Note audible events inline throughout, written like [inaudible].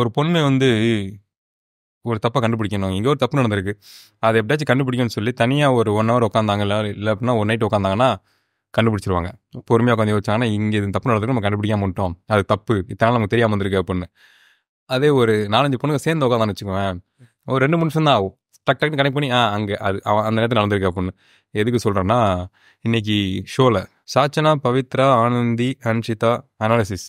ஒரு பொண்ணு வந்து ஒரு தப்பை கண்டுபிடிக்கணும் இங்கே ஒரு தப்பு நடந்திருக்கு அதை எப்படியாச்சும் கண்டுபிடிக்கணும்னு சொல்லி தனியாக ஒரு ஒன் ஹவர் உட்காந்தாங்களா இல்லை அப்படின்னா ஒன் நைட் உட்காந்தாங்கன்னா கண்டுபிடிச்சிருவாங்க பொறுமையாக உட்காந்து யோசிச்சாங்கன்னா இங்கே இது தப்பு நடந்திருக்கு நம்ம கண்டுபிடிக்காம முட்டோம் அது தப்பு இத்தனால நமக்கு தெரியாமல் வந்திருக்கு அப்படின்னு அதே ஒரு நாலஞ்சு பொண்ணுங்க சேர்ந்து உட்காந்து வச்சுக்கோங்க ஒரு ரெண்டு மூணு நிமிஷம் தான் ஆகும் டக் டக்னு கனெக்ட் பண்ணி ஆ அங்கே அது அந்த நேரத்தில் நடந்திருக்கு அப்படின்னு எதுக்கு சொல்கிறேன்னா இன்றைக்கி ஷோவில் சாச்சனா பவித்ரா ஆனந்தி அன்ஷிதா அனாலிசிஸ்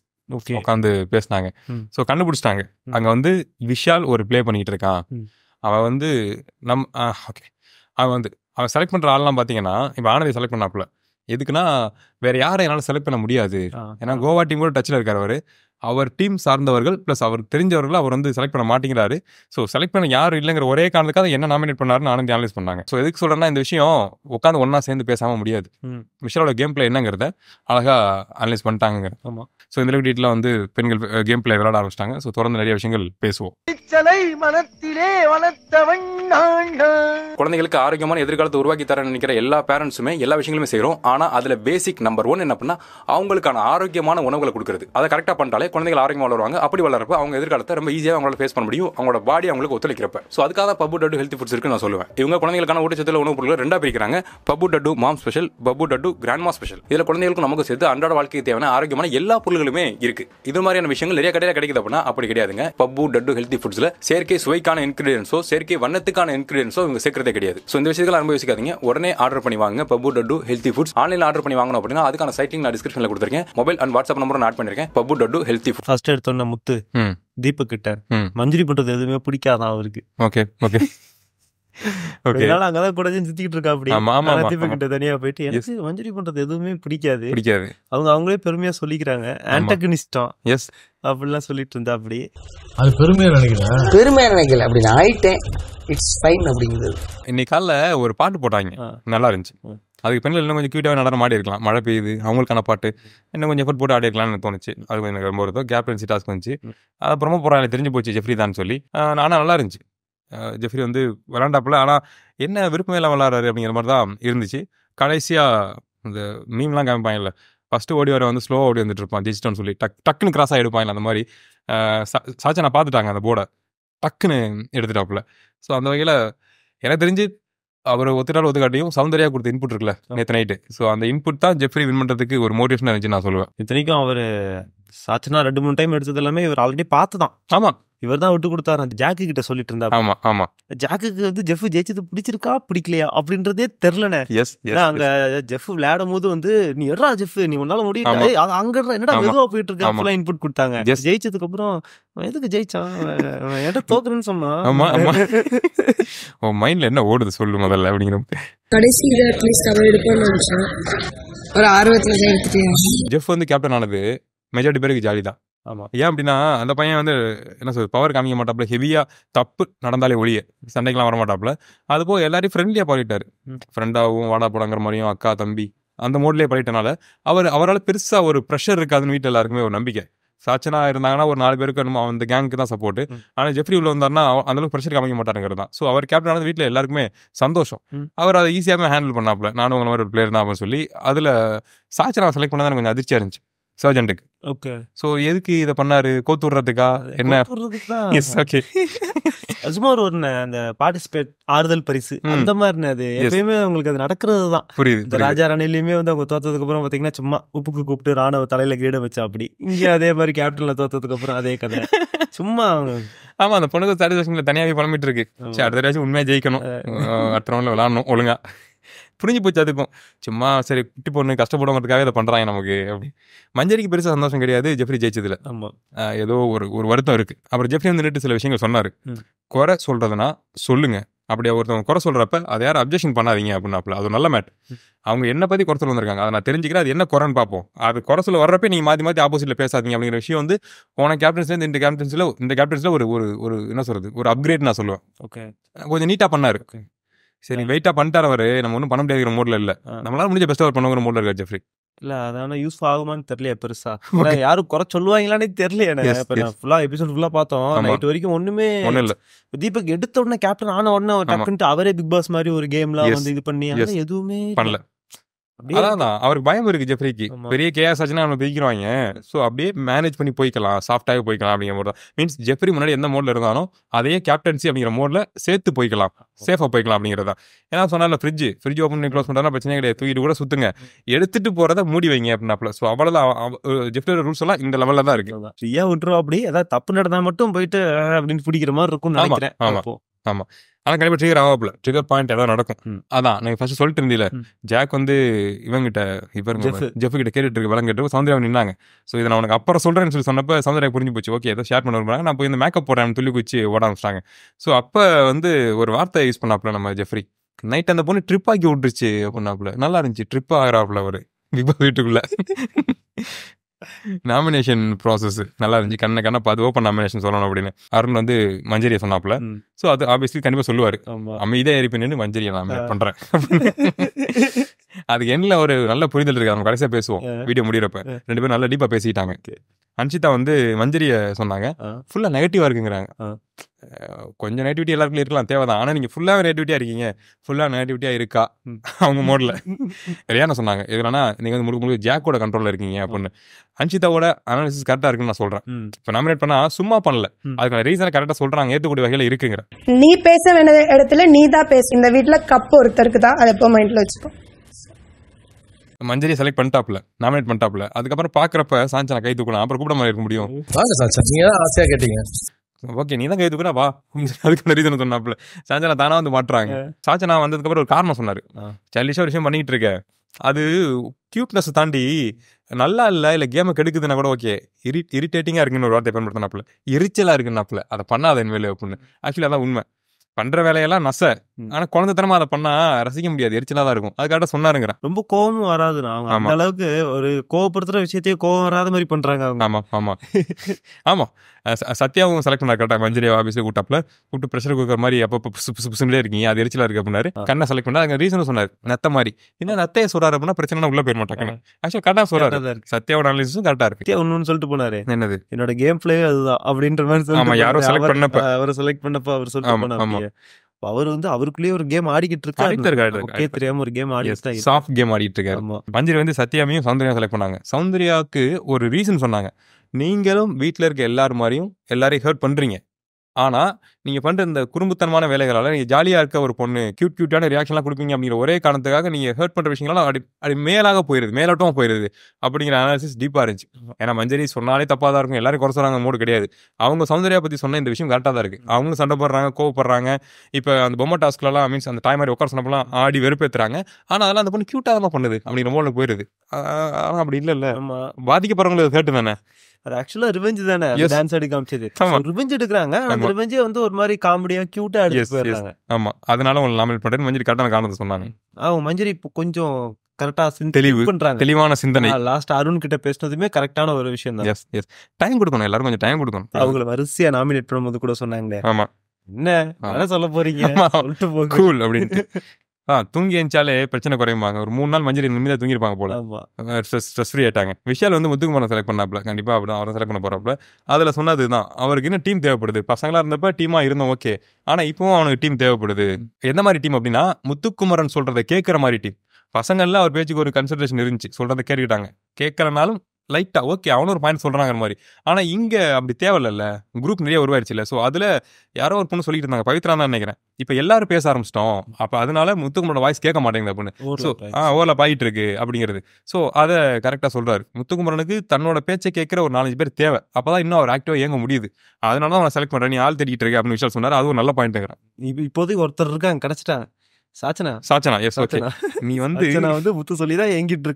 உட்காந்து பேசினாங்க ஸோ கண்டுபிடிச்சிட்டாங்க அங்கே வந்து விஷால் ஒரு ப்ளே பண்ணிட்டு இருக்கான் அவன் வந்து நம் ஓகே அவன் வந்து அவன் செலக்ட் பண்ணுற ஆள்லாம் பார்த்தீங்கன்னா இப்போ ஆனதை செலக்ட் பண்ணாப்புல எதுக்குன்னா வேற யாரை என்னால் செலக்ட் பண்ண முடியாது ஏன்னா கோவா டீம் கூட டச்சில் இருக்கார் அவர் அவர் டீம் சார்ந்தவர்கள் ப்ளஸ் அவர் தெரிஞ்சவர்கள் அவர் வந்து செலக்ட் பண்ண மாட்டேங்கிறாரு ஸோ செலக்ட் பண்ண யாரும் இல்லைங்கிற ஒரே காரணத்துக்காக என்ன நாமினேட் பண்ணாருன்னு ஆனந்த் அனலைஸ் பண்ணாங்க ஸோ எதுக்கு சொல்கிறேன்னா இந்த விஷயம் உட்காந்து ஒன்றா சேர்ந்து பேசாமல் முடியாது மிஷலோட கேம் பிளே என்னங்கிறத அழகாக அனலைஸ் பண்ணிட்டாங்க ஆமாம் ஸோ இந்த டீட்டில் வந்து பெண்கள் கேம் பிளே விளாட ஆரம்பிச்சிட்டாங்க ஸோ தொடர்ந்து நிறைய விஷயங்கள் பேசுவோம் குழந்தைகளுக்கு ஆரோக்கியமான எதிர்காலத்தை உருவாக்கி தர நினைக்கிற எல்லா பேரண்ட்ஸுமே எல்லா விஷயங்களுமே செய்கிறோம் ஆனால் அதில் பேசிக் நம்பர் ஒன் என்ன பண்ணால் அவங்களுக்கான ஆரோக்கியமான உணவுகளை கொடுக்குறது அதை கரெக்டாக பண்ணிட்டாலே வளர்ந்தாலே குழந்தைகள் ஆரோக்கியமாக வளருவாங்க அப்படி வளரப்போ அவங்க எதிர்காலத்தை ரொம்ப ஈஸியாக அவங்களால ஃபேஸ் பண்ண முடியும் அவங்களோட பாடி அவங்களுக்கு ஒத்துழைக்கிறப்ப ஸோ அதுக்காக பப்பு டட்டு ஹெல்த் ஃபுட்ஸ் இருக்குன்னு நான் சொல்லுவேன் இவங்க குழந்தைகளுக்கான ஊட்டச்சத்தில் உணவுப் பொருட்கள் ரெண்டாக பிரிக்கிறாங்க பப்பு டட்டு மாம் ஸ்பெஷல் பப்பு டட்டு மாம் ஸ்பெஷல் இதில் குழந்தைகளுக்கு நமக்கு சேர்த்து அன்றாட வாழ்க்கைக்கு தேவையான ஆரோக்கியமான எல்லா பொருட்களுமே இருக்கு இது மாதிரியான விஷயங்கள் நிறைய கடையில் கிடைக்குது அப்படின்னா அப்படி கிடையாதுங்க பப்பு டட்டு ஹெல்த்தி ஃபுட்ஸில் செயற்கை சுவைக்கான இன்கிரீடியன்ஸோ செயற்கை வண்ணத்துக்கான இன்கிரீடியன்ஸோ இவங்க சேர்க்கிறதே கிடையாது ஸோ இந்த விஷயத்தில் அனுபவிக்காதீங்க உடனே ஆர்டர் பண்ணி வாங்க Pappu Dattu healthy foods online order பண்ணி வாங்கணும் அப்படின்னா அதுக்கான சைட்டிங் நான் டிஸ்கிரிப்ஷனில் கொடுத்துருக்கேன் மொபைல் அண்ட் வாட்ஸ்அப் நம்பரும் ஆட் பண்ணிருக்கேன் Pappu Dattu health healthy first எடுத்தோன்னே முத்து தீபக் கிட்ட பண்றது எதுவுமே பிடிக்காதான் அவருக்கு ஓகே ஓகே [laughs] ஓகே சுத்திக்கிட்டு தனியா போயிட்டு மஞ்சுரி பண்றது எதுவுமே பிடிக்காது பிடிக்காது அவங்க அவங்களே பெருமையா சொல்லிக்கிறாங்க எஸ் அப்படி இன்னைக்கு காலைல ஒரு பாட்டு போட்டாங்க நல்லா இருந்துச்சு அதுக்கு பெண்கள் இன்னும் கொஞ்சம் க்யூட்டாக நடனம் ஆடி இருக்கலாம் மழை பெய்யுது அவங்களுக்கான பாட்டு இன்னும் கொஞ்சம் எஃபர்ட் போட்டு ஆடி இருக்கலாம்னு தோணுச்சு அது கொஞ்சம் எனக்கு ரொம்ப ஒரு கேப்டன்சி டாஸ்க் வந்துச்சு அது ப்ரொமோ போகிறாங்க எனக்கு தெரிஞ்சு போச்சு ஜெஃப்ரி தான் சொல்லி ஆனால் நல்லா இருந்துச்சு ஜெஃப்ரி வந்து விளாண்டாப்புல ஆனால் என்ன விருப்பம் எல்லாம் விளாட்றாரு அப்படிங்கிற மாதிரி தான் இருந்துச்சு கடைசியாக இந்த மீம்லாம் காமிப்பாங்கல்ல ஃபஸ்ட்டு ஓடி வர வந்து ஸ்லோவாக ஓடி வந்துட்டு இருப்பான் ஜெயிச்சிட்டோன்னு சொல்லி டக் டக்குன்னு கிராஸ் ஆகிடுப்பாங்க அந்த மாதிரி சாச்சா நான் பார்த்துட்டாங்க அந்த போர்டை டக்குன்னு எடுத்துட்டாப்புல ஸோ அந்த வகையில் எனக்கு தெரிஞ்சு அவர் ஒத்துட்டாலும் ஒத்துக்காட்டியும் சௌந்தர்யா கொடுத்த இன்புட் இருக்குல்ல நேற்று நைட்டு ஸோ அந்த இன்புட் தான் ஜெஃப்ரி வின் பண்ணுறதுக்கு ஒரு மோட்டிவேஷனாக இருந்துச்சு நான் சொல்லுவேன் இத்தனைக்கும் அவர் சாச்சினா ரெண்டு மூணு டைம் எடுத்தது எல்லாமே இவர் ஆல்ரெடி பார்த்து தான் ஆமாம் இவர் தான் விட்டு கொடுத்தாரு அந்த ஜாக்கு கிட்ட சொல்லிட்டு இருந்தா ஆமா ஆமா ஜாக்குக்கு வந்து ஜெஃப் ஜெயிச்சது பிடிச்சிருக்கா பிடிக்கலையா அப்படின்றதே தெரிலனே எஸ் அங்க ஜெஃப் விளையாடும் போது வந்து நீ எடா ஜெஃப் நீ உன்னால முடியும் அங்க என்னடா மெதுவா போயிட்டு இருக்க ஃபுல்லா இன்புட் கொடுத்தாங்க ஜெயிச்சதுக்கு அப்புறம் எதுக்கு ஜெயிச்சான் என்கிட்ட தோக்குறேன்னு சொன்னா ஆமா ஆமா உன் மைண்ட்ல என்ன ஓடுது சொல்லு முதல்ல அப்படிங்கிற கடைசியில அட்லீஸ்ட் அவன் எடுப்போம்னு நினைச்சேன் ஒரு ஆர்வத்துல ஜெஃப் வந்து கேப்டன் ஆனது மெஜாரிட்டி பேருக்கு ஜாலி தான் ஆமாம் ஏன் அப்படின்னா அந்த பையன் வந்து என்ன சொல்றது பவர் காமிக்க மாட்டாப்புல ஹெவியாக தப்பு நடந்தாலே ஒழிய சண்டைக்கெலாம் வர மாட்டாப்புல அதுபோக எல்லாரையும் ஃப்ரெண்ட்லியாக பழகிட்டார் ஃப்ரெண்டாகவும் வாடா போடாங்கிற மாதிரியும் அக்கா தம்பி அந்த மோட்லேயே பழகிட்டனால அவர் அவரால் பெருசாக ஒரு ப்ரெஷர் இருக்காதுன்னு வீட்டில் எல்லாருக்குமே ஒரு நம்பிக்கை சாச்சனா இருந்தாங்கன்னா ஒரு நாலு பேருக்கு நம்ம அந்த கேங்க்கு தான் சப்போர்ட் ஆனால் ஜெஃப்ரி உள்ள வந்தார்னா அந்தளவுக்கு ப்ரெஷர் காமிக்க மாட்டாருங்கிறது தான் ஸோ அவர் கேப்டன் ஆனது வீட்டில் எல்லாருக்குமே சந்தோஷம் அவர் அதை ஈஸியாகவே ஹேண்டில் பண்ணாப்புல நானும் உங்களை மாதிரி ஒரு பிளேயர் தான் அப்படின்னு சொல்லி அதில் சாச்சனா செலக்ட் பண்ணதான் எனக்கு கொஞ்சம் அதிர்ச்சியாக இருந்துச்சு சர்ஜென்ட்டுக்கு ஓகே ஸோ எதுக்கு இதை பண்ணாரு கோத்து விடுறதுக்கா என்ன எஸ் ஓகே [laughs] சும்மா ஒரு அந்த பார்ட்டிசிபேட் ஆறுதல் பரிசு அந்த மாதிரி அது எப்பயுமே அவங்களுக்கு அது நடக்கிறது தான் புரியுது இந்த ராஜா ராணிலையுமே வந்து அவங்க தோத்ததுக்கு அப்புறம் பார்த்தீங்கன்னா சும்மா உப்புக்கு கூப்பிட்டு ராணுவ தலையில கிரீட வச்சா அப்படி இங்கே அதே மாதிரி கேப்டன்ல தோத்ததுக்கு அப்புறம் அதே கதை [laughs] சும்மா ஆமா அந்த பொண்ணுக்கு சாட்டிஸ்ஃபேக்ஷன்ல தனியாகவே புலம்பிட்டு இருக்கு சரி அடுத்த உண்மையா ஜெயிக்கணும் அடுத்த ரவுண்ட்ல விளாடணும் ஒழுங்கா புரிஞ்சு போச்சு அதுக்கும் சும்மா சரி குட்டி பொண்ணு கஷ்டப்படுவதுக்காக இதை பண்ணுறாங்க நமக்கு அப்படி மஞ்சரிக்கு பெருசாக சந்தோஷம் கிடையாது ஜெஃப்ரி ஜெயிச்சதில் ஆமாம் ஏதோ ஒரு ஒரு வருத்தம் இருக்குது அப்புறம் ஜெஃப்ரி வந்துட்டு சில விஷயங்கள் சொன்னார் குறை சொல்கிறதுனா சொல்லுங்கள் அப்படி ஒருத்தவங்க குறை சொல்கிறப்ப அதை யாரும் அப்ஜெக்ஷன் பண்ணாதீங்க அப்படின்னாப்புல அது நல்ல மேட் அவங்க என்ன பற்றி குறை சொல்ல வந்திருக்காங்க அதை நான் தெரிஞ்சுக்கிறேன் அது என்ன குறைன்னு பார்ப்போம் அது குறை சொல்ல வர்றப்ப நீங்கள் மாற்றி மாற்றி ஆப்போசிட்டில் பேசாதீங்க அப்படிங்கிற விஷயம் வந்து போன கேப்டன்ஸ்லேருந்து இந்த கேப்டன்ஸில் இந்த கேப்டன்ஸில் ஒரு ஒரு ஒரு என்ன சொல்கிறது ஒரு அப்கிரேட் நான் சொல்லுவேன் ஓகே கொஞ்சம் நீட்டாக பண்ணார் சரி வெயிட்டா பண்ணிட்டார் அவர் நம்ம ஒன்றும் பண்ண முடியாதுங்கிற மூடில் இல்லை நம்மளால முடிஞ்ச பெஸ்ட்டாக அவர் பண்ணுங்கிற மூடில் இருக்கா ஜெஃப்ரி இல்ல அதனால யூஸ் ஆகுமான்னு தெரியல பெருசா [laughs] யாரும் குறை சொல்லுவாங்களானே தெரியல எனக்கு ஃபுல்லா எபிசோட் ஃபுல்லா பார்த்தோம் நைட் வரைக்கும் ஒண்ணுமே இல்ல தீபக் எடுத்த உடனே கேப்டன் ஆன உடனே டக்குன்ட்டு அவரே பிக் பாஸ் மாதிரி ஒரு கேம்லாம் வந்து இது பண்ணி எதுவுமே பண்ணல அதான் அவருக்கு பயம் இருக்கு ஜெஃப்ரிக்கு பெரிய கேஎஸ் ஆச்சுன்னா அவனை பிரிக்கிறவாங்க ஸோ அப்படியே மேனேஜ் பண்ணி போய்க்கலாம் சாஃப்டாக போய்க்கலாம் அப்படிங்கிற மாதிரி மீன்ஸ் ஜெஃப்ரி முன்னாடி எந்த மோட்ல இருந்தாலும் அதையே கேப்டன்சி அப்படிங்கிற மோட்ல சேர்த்து போய்க்கலாம் சேஃபாக போய்க்கலாம் அப்படிங்கிறதா ஏன்னா சொன்னால ஃப்ரிட்ஜ் ஃப்ரிட்ஜ் ஓப்பன் பண்ணி க்ளோஸ் பண்ணுறா பிரச்சனை கிடையாது தூக்கிட்டு கூட சுத்துங்க எடுத்துட்டு போறத மூடி வைங்க அப்படின்னாப்ல ஸோ அவ்வளோதான் ஜெஃப்ரியோட ரூல்ஸ் எல்லாம் இந்த லெவலில் தான் இருக்கு ஏன் விட்டுரும் அப்படி ஏதாவது தப்பு நடந்தால் மட்டும் போயிட்டு அப்படின்னு பிடிக்கிற மாதிரி இருக்கும் நினைக்கிறேன் ஆமாம் ஆமாம் ஆனால் கண்டிப்பாக ட்ரிகர் ஆகப்பில் ட்ரிகர் பாயிண்ட் ஏதாவது நடக்கும் அதான் நீங்கள் ஃபர்ஸ்ட் சொல்லிட்டு இருந்தீல ஜாக் வந்து இவங்கிட்ட இப்போ ஜெஃப் கிட்ட கேட்டுட்டு இருக்கு விளங்கிட்டு இருக்கும் சௌந்தர்யா நின்னாங்க ஸோ இதை நான் உனக்கு அப்புறம் சொல்கிறேன்னு சொல்லி சொன்னப்போ சௌந்தர்யா புரிஞ்சு போச்சு ஓகே ஏதோ ஷேர் பண்ண விரும்புறாங்க நான் போய் இந்த மேக்கப் போடுறேன் துள்ளி குச்சி ஓட ஆரம்பிச்சிட்டாங்க ஸோ அப்போ வந்து ஒரு வார்த்தை யூஸ் பண்ணாப்புல நம்ம ஜெஃப்ரி நைட் அந்த பொண்ணு ட்ரிப் ஆக்கி விட்டுருச்சு அப்படின்னாப்புல நல்லா இருந்துச்சு ட்ரிப் ஆகிறாப்புல அவர் பிக் பாஸ் வீட்டுக்குள்ள நாமினேஷன் ப்ராசஸ் நல்லா இருந்துச்சு கண்ண கண்ண பார்த்து ஓப்பன் நாமினேஷன் சொல்லணும் அப்படின்னு அருண் வந்து மஞ்சரியை சொன்னாப்ல ஸோ அது ஆப்வியஸ்லி கண்டிப்பாக சொல்லுவார் அமைதியாக இருப்பேன்னு மஞ்சரியை நான் பண்றேன் [laughs] அதுக்கு என்ன ஒரு நல்ல புரிதல் இருக்கு அவங்க கடைசியா பேசுவோம் வீடியோ முடியிறப்ப ரெண்டு பேரும் நல்ல டீப்பா பேசிட்டாங்க அன்ஷிதா வந்து மஞ்சரிய சொன்னாங்க ஃபுல்லா நெகட்டிவா இருக்குங்கிறாங்க கொஞ்சம் நெகட்டிவிட்டி எல்லாருக்கும் இருக்கலாம் தேவைதான் ஆனா நீங்க ஃபுல்லா நெகட்டிவிட்டியா இருக்கீங்க ஃபுல்லா நெகட்டிவிட்டியா இருக்கா அவங்க மோட்ல ரியானா சொன்னாங்க இதனால நீங்க வந்து முழுக்க முழுக்க ஜாக்கோட கண்ட்ரோல்ல இருக்கீங்க அப்படின்னு அன்சிதாவோட அனாலிசிஸ் கரெக்டா இருக்குன்னு நான் சொல்றேன் இப்ப நாமினேட் பண்ணா சும்மா பண்ணல அதுக்கான ரீசன் கரெக்டா சொல்றாங்க ஏற்றக்கூடிய வகையில் இருக்குங்கிற நீ பேச வேண்டிய இடத்துல நீ தான் பேசு இந்த வீட்டுல கப் ஒருத்தருக்கு தான் அதை எப்போ வச்சுக்கோ மஞ்சரி செலக்ட் பண்ணிட்டாப்ல நாமினேட் பண்ணிட்டாப்ல அதுக்கப்புறம் பாக்குறப்ப சாஞ்சா கை தூக்கலாம் அப்புறம் கூப்பிட மாதிரி இருக்க முடியும் ஆசையா கேட்டீங்க ஓகே நீ தான் கை தூக்குற வா அதுக்கான ரீசன் சொன்னாப்ல சாஞ்சனா தானா வந்து மாட்டுறாங்க வந்ததுக்கு வந்ததுக்கப்புறம் ஒரு காரணம் சொன்னாரு சல்லிஷா ஒரு விஷயம் பண்ணிட்டு இருக்க அது கியூட்னஸ் தாண்டி நல்லா இல்லை இல்லை கேமை கெடுக்குதுன்னா கூட ஓகே இரி இரிட்டேட்டிங்காக இருக்குன்னு ஒரு வார்த்தை பயன்படுத்தினாப்புல எரிச்சலாக இருக்குன்னாப்புல அதை பண்ணாத என் வேலை அப்படின்னு ஆக்சுவலி அதான் உண்மை பண்ற வேலையெல்லாம் நச ஆனா குழந்தை தனமா அதை பண்ணா ரசிக்க முடியாது எரிச்சலா தான் இருக்கும் அதுக்காக சொன்னாருங்கிற ரொம்ப கோபம் வராது அவங்க அந்த அளவுக்கு ஒரு கோவப்படுத்துற விஷயத்தையே கோவம் வராத மாதிரி பண்றாங்க அவங்க ஆமா ஆமா [laughs] ஆமா சத்யாவும் செலக்ட் பண்ண கரெக்டாக மஞ்சரி ஆஃபீஸ் கூட்டாப்பில் கூப்பிட்டு ப்ரெஷர் குக்கர் மாதிரி அப்போ புசு இருக்கீங்க அது எரிச்சலாக இருக்க அப்படின்னாரு கண்ணை செலக்ட் பண்ணா அங்கே ரீசன் சொன்னார் நத்த மாதிரி என்ன நத்தையை சொல்றாரு அப்படின்னா பிரச்சனை உள்ள போயிட மாட்டாங்க ஆக்சுவலாக கரெக்டாக சொல்கிறாரு சத்யாவோட அனாலிசிஸும் கரெக்டாக இருக்கு ஒன்று சொல்லிட்டு போனாரு என்னது என்னோட கேம் பிளே அதுதான் அப்படின்ற மாதிரி ஆமாம் யாரும் செலக்ட் பண்ணப்ப அவரை செலக்ட் பண்ணப்ப அவர் சொல்லிட்டு அவர் வந்து அவருக்குள்ளேயே ஒரு கேம் ஆடிக்கிட்டு இருக்காரு ஓகே தெரியாம ஒரு கேம் ஆடி சாஃப்ட் கேம் ஆடிட்டு இருக்காரு மஞ்சள் வந்து சத்யாமையும் சௌந்தர்யா செலக்ட் பண்ணாங்க சௌந்தர்யாவுக்கு ஒரு ரீசன் சொன்னாங்க நீங்களும் வீட்டில் இருக்க எல்லார் மாதிரியும் எல்லாரையும் ஹர்ட் பண்ணுறீங்க ஆனால் நீங்கள் பண்ணுற இந்த குறும்புத்தனமான வேலைகளால் நீங்கள் ஜாலியாக இருக்க ஒரு பொண்ணு க்யூட் க்யூட்டான ரியாக்ஷன்லாம் கொடுப்பீங்க அப்படிங்கிற ஒரே காரணத்துக்காக நீங்கள் ஹர்ட் பண்ணுற விஷயங்களாம் அடி அப்படி மேலாக போயிடுது மேலோட்டமாக போயிடுது அப்படிங்கிற அனாலிசிஸ் டீப்பாக இருந்துச்சு ஏன்னா மஞ்சரி சொன்னாலே தப்பாக தான் இருக்கும் எல்லாரும் குறை சொல்கிறாங்க மூடு கிடையாது அவங்க சௌந்தர்யா பற்றி சொன்ன இந்த விஷயம் கரெக்டாக தான் இருக்குது அவங்களும் சண்டை போடுறாங்க கோவப்படுறாங்க இப்போ அந்த பொம்மை டாஸ்க்லலாம் மீன்ஸ் அந்த டைம் மாதிரி உட்கார சொன்னப்பலாம் ஆடி வெறுப்பேற்றுறாங்க ஆனால் அதெல்லாம் அந்த பொண்ணு க்யூட்டாக தான் பண்ணுது அப்படிங்கிற மோடில் போயிடுது ஆனால் அப்படி இல்லை இல்லை பாதிக்கப்படுறவங்களுக்கு தேர்ட்டு தானே அது ஆக்சுவலா ரிவெஞ்ச் தானே டான்ஸ் ஆடி காமிச்சது ரிவெஞ்ச் எடுக்கிறாங்க அந்த ரிவெஞ்சே வந்து ஒரு மாதிரி காமெடியா கியூட்டா எடுத்து போயிடுறாங்க ஆமா அதனால உங்களை நாமினேட் பண்ணேன் மஞ்சரி கரெக்டான காரணத்தை சொன்னாங்க அவங்க மஞ்சரி இப்போ கொஞ்சம் கரெக்டா தெளிவு பண்றாங்க தெளிவான சிந்தனை லாஸ்ட் அருண் கிட்ட பேசினதுமே கரெக்டான ஒரு விஷயம் தான் எஸ் டைம் கொடுக்கணும் எல்லாரும் கொஞ்சம் டைம் கொடுக்கணும் அவங்கள வரிசையா நாமினேட் பண்ணும்போது கூட சொன்னாங்களே ஆமா என்ன சொல்ல போறீங்க கூல் அப்படின்னு [laughs] ஆ தூங்கி எழுந்தாலே பிரச்சனை குறையுமாங்க ஒரு மூணு நாள் மஞ்சள் நிமிடம் தூங்கிருப்பாங்க போல ஸ்ட்ரெஸ் ஸ்ட்ரெஸ் ஃப்ரீ ஆயிட்டாங்க விஷால் வந்து முத்துக்குமாரன் செலக்ட் பண்ணாப்ல கண்டிப்பாக அப்படி அவரை செலக்ட் பண்ண போகிறப்ப அதில் சொன்னது தான் அவருக்கு இன்னும் டீம் தேவைப்படுது பசங்களாக இருந்தப்ப டீமாக இருந்தோம் ஓகே ஆனால் இப்போவும் அவனுக்கு டீம் தேவைப்படுது எந்த மாதிரி டீம் அப்படின்னா முத்துக்குமரன் சொல்கிறத கேட்குற மாதிரி டீம் பசங்களில் அவர் பேச்சுக்கு ஒரு கன்சல்டேஷன் இருந்துச்சு சொல்கிறத கேட்டுக்கிட்டாங்க கேட்கறனாலும் லைட்டாக ஓகே அவனும் ஒரு பாயிண்ட் சொல்கிறாங்கிற மாதிரி ஆனால் இங்கே அப்படி தேவையில்ல குரூப் நிறைய உருவாயிருச்சு இல்லை ஸோ அதில் யாரோ ஒரு பொண்ணு சொல்லிட்டு இருந்தாங்க பவித்ரா தான் நினைக்கிறேன் இப்போ எல்லாரும் பேச ஆரம்பிச்சிட்டோம் அப்போ அதனால முத்துக்குமரோட வாய்ஸ் கேட்க மாட்டேங்குது அப்படின்னு ஸோ ஆ ஓரில் பாயிட்டு இருக்கு அப்படிங்கிறது ஸோ அதை கரெக்டாக சொல்கிறாரு முத்துக்குமரனுக்கு தன்னோட பேச்சை கேட்குற ஒரு நாலஞ்சு பேர் தேவை அப்போ தான் இன்னும் அவர் ஆக்டிவாக இயங்க முடியுது அதனால தான் அவனை செலக்ட் பண்ணுறேன் நீ ஆள் தேடிட்டு இருக்கு அப்படின்னு விஷயம் சொன்னார் அது ஒரு நல்ல பாயிண்ட் இருக்கிறேன் இப்போ இப்போதைக்கு ஒருத்தர் இருக்காங்க கிடச்சிட்டாங்க சாச்சனா எஸ் நீ வந்து வந்து சொல்லி தான் ஏங்கிட்டு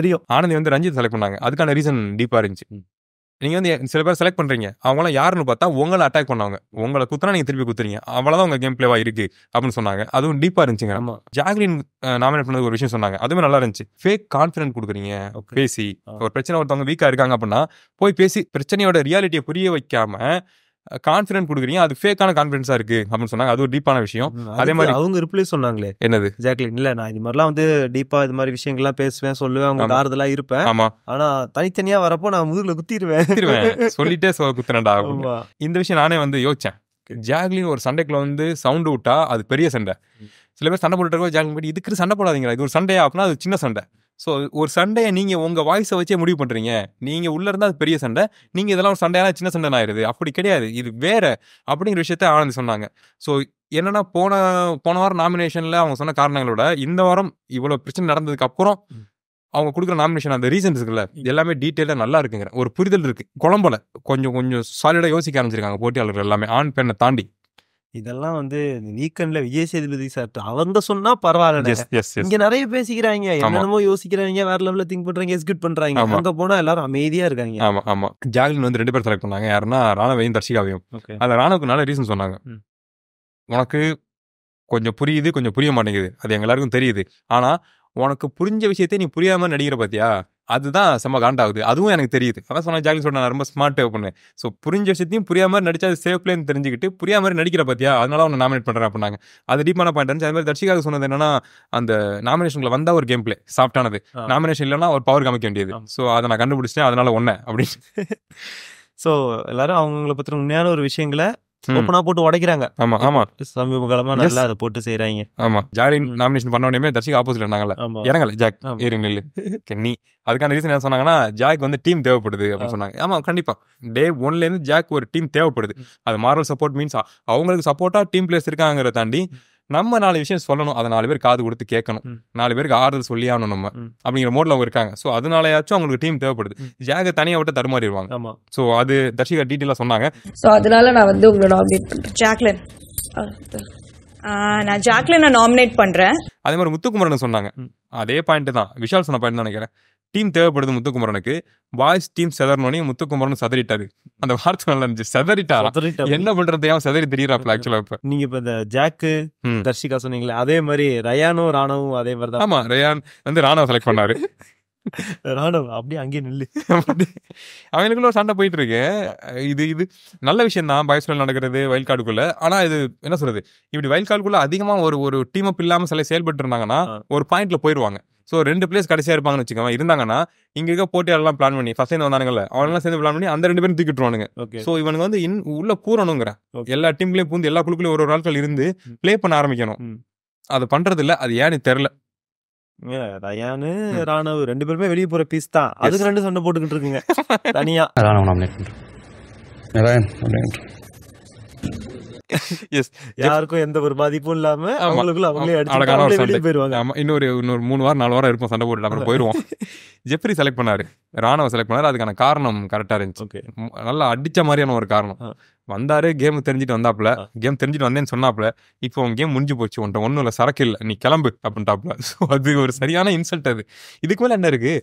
தெரியும் வந்து ரஞ்சித் செலக்ட் பண்ணாங்க அதுக்கான ரீசன் இருந்துச்சு நீங்க வந்து சில பேர் செலக்ட் பண்றீங்க அவங்களாம் யாருன்னு பார்த்தா உங்களை அட்டாக் உங்களை குத்துனா நீங்க திருப்பி கேம் சொன்னாங்க அதுவும் இருந்துச்சுங்க நாமினேட் பண்ணது ஒரு விஷயம் சொன்னாங்க நல்லா இருந்துச்சு ஃபேக் கொடுக்குறீங்க பேசி ஒரு பிரச்சனை ஒருத்தவங்க வீக்கா இருக்காங்க அப்படின்னா போய் பேசி பிரச்சனையோட ரியாலிட்டியை புரிய வைக்காம கான்ஃபிடன்ட் கொடுக்குறீங்க அது ஃபேக்கான கான்ஃபிடன்ஸா இருக்கு அப்படின்னு சொன்னாங்க அது ஒரு டீப்பான விஷயம் அதே மாதிரி அவங்க ரிப்ளை சொன்னாங்களே என்னது ஜாக்லின் இல்ல நான் இது மாதிரிலாம் வந்து டீப்பா இது மாதிரி விஷயங்கள்லாம் பேசுவேன் சொல்லுவேன் அவங்க ஆறுதலா இருப்பேன் ஆமா ஆனா தனித்தனியா வரப்போ நான் முதுகுல குத்திடுவேன் சொல்லிட்டே குத்துனடா [laughs] இந்த விஷயம் நானே வந்து யோசிச்சேன் ஜாக்லின் ஒரு சண்டைக்குள்ள வந்து சவுண்ட் விட்டா அது பெரிய சண்டை சில பேர் சண்டை போட்டுருக்கோம் ஜாக்லின் போயிட்டு இதுக்கு சண்டை போடாதீங்களா இது ஒரு சண்டையா அப்படின்னா அது சின்ன சண்டை ஸோ ஒரு சண்டையை நீங்கள் உங்கள் வாய்ஸை வச்சே முடிவு பண்ணுறீங்க நீங்கள் உள்ளே இருந்தால் அது பெரிய சண்டை நீங்கள் இதெல்லாம் ஒரு சண்டையெல்லாம் சின்ன சண்டை ஆயிடுது அப்படி கிடையாது இது வேறு அப்படிங்கிற விஷயத்த ஆனந்த் சொன்னாங்க ஸோ என்னன்னா போன போன வாரம் நாமினேஷனில் அவங்க சொன்ன காரணங்களோட இந்த வாரம் இவ்வளோ பிரச்சனை நடந்ததுக்கு அப்புறம் அவங்க கொடுக்குற நாமினேஷன் அந்த ரீசன்ஸ் இருக்குல்ல எல்லாமே டீட்டெயிலாக நல்லா இருக்குங்கிற ஒரு புரிதல் இருக்குது குழம்புல கொஞ்சம் கொஞ்சம் சாலிடாக யோசிக்க ஆரம்பிச்சிருக்காங்க போட்டியாளர்கள் எல்லாமே ஆண் பெண்ணை தாண்டி இதெல்லாம் வந்து வீக்கெண்ட்ல விஜய் சேதுபதி சார் அவங்க சொன்னா பரவாயில்ல இங்க நிறைய பேசிக்கிறாங்க என்னென்னமோ யோசிக்கிறாங்க வேற லெவல்ல திங்க் பண்றாங்க எக்ஸிக்யூட் பண்றாங்க அங்க போனா எல்லாரும் அமைதியா இருக்காங்க ஆமா ஆமா ஜாக்லின் வந்து ரெண்டு பேர் செலக்ட் பண்ணாங்க யாருன்னா ராணவையும் தர்ஷிகாவையும் அந்த ராணுவுக்கு நல்ல ரீசன் சொன்னாங்க உனக்கு கொஞ்சம் புரியுது கொஞ்சம் புரிய மாட்டேங்குது அது எங்க எல்லாருக்கும் தெரியுது ஆனா உனக்கு புரிஞ்ச விஷயத்தை நீ புரியாம நடிக்கிற பாத்தியா அதுதான் செம்ம காண்டாகுது அதுவும் எனக்கு தெரியுது அதான் சொன்ன ஜாக்கி சொல்ல நான் ரொம்ப ஸ்மார்ட் அப்படின்னு ஸோ புரிஞ்ச விஷயத்தையும் புரியாம மாதிரி நடிச்சா அது சேஃப் பிளேன்னு தெரிஞ்சுக்கிட்டு புரியாம மாதிரி நடிக்கிற பார்த்தியா அதனால அவனை நாமினேட் பண்ணுறேன் அப்படின்னாங்க அது டீப்பான பாயிண்ட் இருந்துச்சு அது மாதிரி தர்ஷிகாவுக்கு சொன்னது என்னன்னா அந்த நாமினேஷனில் வந்தால் ஒரு கேம் பிளே சாஃப்டானது நாமினேஷன் இல்லைனா ஒரு பவர் காமிக்க வேண்டியது ஸோ அதை நான் கண்டுபிடிச்சேன் அதனால ஒன்று அப்படின்னு ஸோ எல்லாரும் அவங்கள பற்றின உண்மையான ஒரு விஷயங்களை ஓப்பனா போட்டு உடைக்கிறாங்க ஆமா ஆமா சமீப காலமா நல்லா அதை போட்டு செய்யறாங்க ஆமா ஜாலி நாமினேஷன் பண்ண உடனே தர்ஷிகா ஆப்போசிட் இருந்தாங்கல்ல இறங்கல ஜாக் ஏறி நில்லு நீ அதுக்கான ரீசன் என்ன சொன்னாங்கன்னா ஜாக் வந்து டீம் தேவைப்படுது அப்படின்னு சொன்னாங்க ஆமா கண்டிப்பா டே ஒன்ல இருந்து ஜாக் ஒரு டீம் தேவைப்படுது அது மார்வல் சப்போர்ட் மீன்ஸ் அவங்களுக்கு சப்போர்ட்டா டீம் பிளேஸ் இருக்காங்கிறத தாண்டி நம்ம நாலு விஷயம் சொல்லணும் அதை நாலு பேர் காது கொடுத்து கேட்கணும் நாலு பேருக்கு ஆறுதல் சொல்லி ஆகணும் நம்ம அப்படிங்கிற மோட்ல அவங்க இருக்காங்க ஸோ அதனாலயாச்சும் அவங்களுக்கு டீம் தேவைப்படுது ஜாக தனியாக விட்டு தருமாறிடுவாங்க ஸோ அது தர்ஷிகா டீட்டெயிலாக சொன்னாங்க ஸோ அதனால நான் வந்து உங்களை ஜாக்லின் நான் நாமினேட் பண்றேன் அதே மாதிரி முத்துக்குமரன் சொன்னாங்க அதே பாயிண்ட் தான் விஷால் சொன்ன பாயிண்ட் தான் நினைக்கிறேன் டீம் தேவைப்படுது முத்துக்குமரனுக்கு பாய்ஸ் டீம் செதறனோனே முத்துக்குமரன் சதறிட்டாரு அந்த வார்த்தை நல்லா இருந்துச்சு செதறிட்டாரா என்ன பண்றதையாவும் செதறி தெரியறாப்ல ஆக்சுவலா இப்ப நீங்க இப்ப இந்த ஜாக்கு தர்ஷிகா சொன்னீங்களே அதே மாதிரி ரயானும் ராணவும் அதே மாதிரி தான் ஆமா ரயான் வந்து ராணவ செலக்ட் பண்ணாரு ராணுவ அப்படியே அங்கேயே நில்லு அவங்களுக்குள்ள சண்டை போயிட்டு இருக்கு இது இது நல்ல விஷயம் தான் பாய்ஸ்குள்ள நடக்கிறது வயல் கார்டுக்குள்ள ஆனா இது என்ன சொல்றது இப்படி வயல் கார்டுக்குள்ள அதிகமா ஒரு ஒரு டீம் அப் இல்லாம சில செயல்பட்டு இருந்தாங்கன்னா ஒரு பாயிண்ட்ல போயிருவாங்க ஸோ ரெண்டு பிளேஸ் கடைசியாக இருப்பாங்கன்னு வச்சுக்கோங்க இருந்தாங்கன்னா இங்கே இருக்க போட்டியாளர்லாம் பிளான் பண்ணி ஃபஸ்ட் டைம் வந்தானுங்கல்ல அவனெல்லாம் சேர்ந்து பிளான் பண்ணி அந்த ரெண்டு பேரும் தூக்கிட்டு விட்டுருவானுங்க ஸோ இவனுக்கு வந்து இன் உள்ள கூறணுங்கிற எல்லா டீம்லேயும் பூந்து எல்லா குழுக்களையும் ஒரு ஒரு ஆட்கள் இருந்து ப்ளே பண்ண ஆரம்பிக்கணும் அது பண்ணுறது இல்லை அது ஏன்னு தெரில ரயானு ராணுவ ரெண்டு பேருமே வெளியே போற பீஸ் தான் அதுக்கு ரெண்டு சண்டை போட்டுக்கிட்டு இருக்குங்க தனியா எஸ் யாருக்கும் எந்த ஒரு பாதிப்பும் இல்லாம அவங்களுக்குள்ள அவங்களே அடிச்சு போயிருவாங்க ஆமா இன்னொரு இன்னொரு மூணு வாரம் நாலு வாரம் இருப்போம் சண்டை போட்டு அப்புறம் போயிருவோம் ஜெப்ரி [laughs] செலக்ட் பண்ணாரு ராணுவ செலக்ட் பண்ணாரு அதுக்கான காரணம் கரெக்டா இருந்துச்சு நல்லா அடிச்ச மாதிரியான ஒரு காரணம் வந்தாரு கேம் தெரிஞ்சுட்டு வந்தாப்புல கேம் தெரிஞ்சுட்டு வந்தேன்னு சொன்னாப்புல இப்போ உன் கேம் முடிஞ்சு போச்சு உன்ட்ட ஒன்றும் இல்லை சரக்கு இல்லை நீ கிளம்பு அப்படின்ட்டாப்புல ஸோ [laughs] அது ஒரு சரியான இன்சல்ட் அது இதுக்கு மேலே என்ன இருக்கு